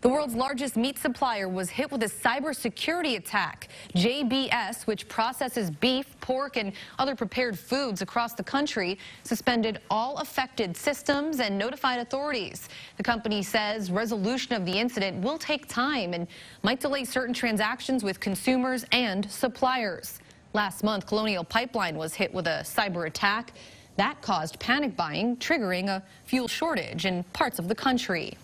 The world's largest meat supplier was hit with a cybersecurity attack. JBS, which processes beef, pork, and other prepared foods across the country, suspended all affected systems and notified authorities. The company says resolution of the incident will take time and might delay certain transactions with consumers and suppliers. Last month, Colonial Pipeline was hit with a cyber attack. That caused panic buying, triggering a fuel shortage in parts of the country.